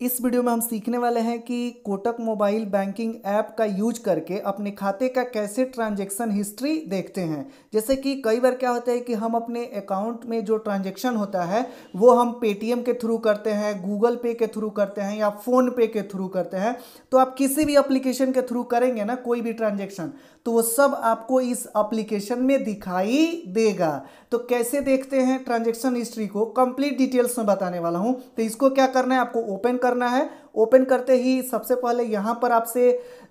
इस वीडियो में हम सीखने वाले हैं कि कोटक मोबाइल बैंकिंग ऐप का यूज करके अपने खाते का कैसे ट्रांजैक्शन हिस्ट्री देखते हैं जैसे कि कई बार क्या होता है कि हम अपने अकाउंट में जो ट्रांजैक्शन होता है वो हम पेटीएम के थ्रू करते हैं गूगल पे के थ्रू करते हैं या फ़ोन पे के थ्रू करते हैं तो आप किसी भी अप्लीकेशन के थ्रू करेंगे ना कोई भी ट्रांजेक्शन तो वो सब आपको इस अप्लीकेशन में दिखाई देगा तो कैसे देखते हैं ट्रांजेक्शन हिस्ट्री को कंप्लीट डिटेल्स में बताने वाला हूँ तो इसको क्या करना है आपको ओपन करना है ओपन करते ही सबसे पहले यहाँ पर आपसे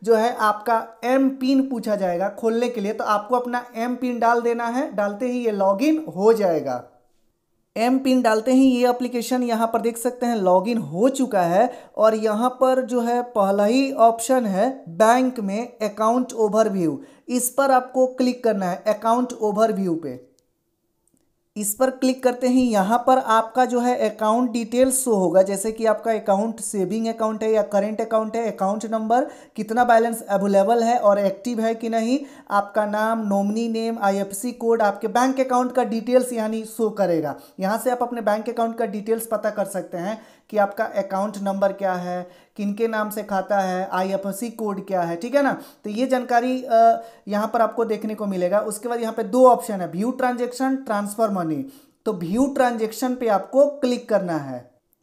जो है आपका एम पिन पूछा जाएगा खोलने के लिए तो आपको अपना एम पिन डाल देना है डालते ही ये लॉगिन हो जाएगा एम पिन डालते ही ये एप्लीकेशन यहाँ पर देख सकते हैं लॉगिन हो चुका है और यहाँ पर जो है पहला ही ऑप्शन है बैंक में अकाउंट ओवरव्यू इस पर आपको क्लिक करना है अकाउंट ओवरव्यू पे इस पर क्लिक करते ही यहाँ पर आपका जो है अकाउंट डिटेल्स शो होगा जैसे कि आपका अकाउंट सेविंग अकाउंट है या करेंट अकाउंट है अकाउंट नंबर कितना बैलेंस अवेलेबल है और एक्टिव है कि नहीं आपका नाम नॉमिनी नेम आईएफसी कोड आपके बैंक अकाउंट का डिटेल्स यानी शो करेगा यहाँ से आप अपने बैंक अकाउंट का डिटेल्स पता कर सकते हैं कि आपका अकाउंट नंबर क्या है किनके नाम से खाता है आईएफएससी कोड क्या है ठीक है ना तो ये जानकारी यहाँ पर आपको देखने को मिलेगा उसके बाद यहाँ पे दो ऑप्शन है view transaction transfer money money तो व्यू ट्रांजेक्शन पे आपको क्लिक करना है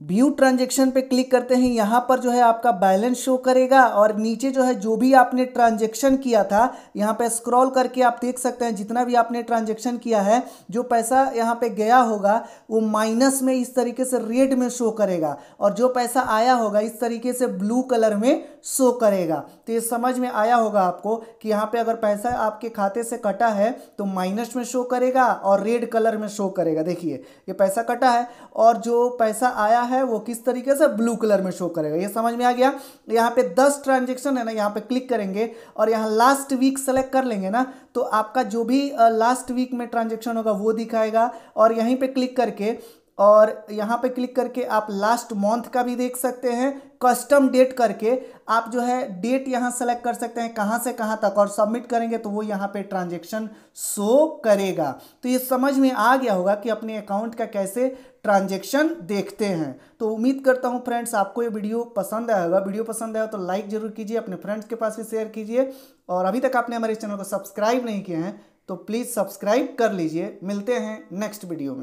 व्यू ट्रांजेक्शन पे क्लिक करते हैं यहाँ पर जो है आपका बैलेंस शो करेगा और नीचे जो है जो भी आपने ट्रांजेक्शन किया था यहाँ पे स्क्रॉल करके आप देख सकते हैं जितना भी आपने ट्रांजेक्शन किया है जो पैसा यहाँ पे गया होगा वो माइनस में इस तरीके से रेड में शो करेगा और जो पैसा आया होगा इस तरीके से ब्लू कलर में शो करेगा तो ये समझ में आया होगा आपको कि यहाँ पर अगर पैसा आपके खाते से कटा है तो माइनस में शो करेगा और रेड कलर में शो करेगा देखिए ये पैसा कटा है और जो पैसा आया है है वो किस तरीके से ब्लू कलर में शो करेगा ये समझ में आ गया यहाँ पे दस ट्रांजेक्शन है ना यहाँ पे क्लिक करेंगे और यहाँ लास्ट वीक सेलेक्ट कर लेंगे ना तो आपका जो भी लास्ट वीक में ट्रांजेक्शन होगा वो दिखाएगा और यहीं पर क्लिक करके और यहाँ पे क्लिक करके आप लास्ट मंथ का भी देख सकते हैं कस्टम डेट करके आप जो है डेट यहाँ सेलेक्ट कर सकते हैं कहाँ से कहाँ तक और सबमिट करेंगे तो वो यहाँ पे ट्रांजेक्शन शो करेगा तो ये समझ में आ गया होगा कि अपने अकाउंट का कैसे ट्रांजेक्शन देखते हैं तो उम्मीद करता हूँ फ्रेंड्स आपको ये वीडियो पसंद आया होगा वीडियो पसंद आया तो लाइक ज़रूर कीजिए अपने फ्रेंड्स के पास भी शेयर कीजिए और अभी तक आपने हमारे चैनल को सब्सक्राइब नहीं किए हैं तो प्लीज़ सब्सक्राइब कर लीजिए मिलते हैं नेक्स्ट वीडियो में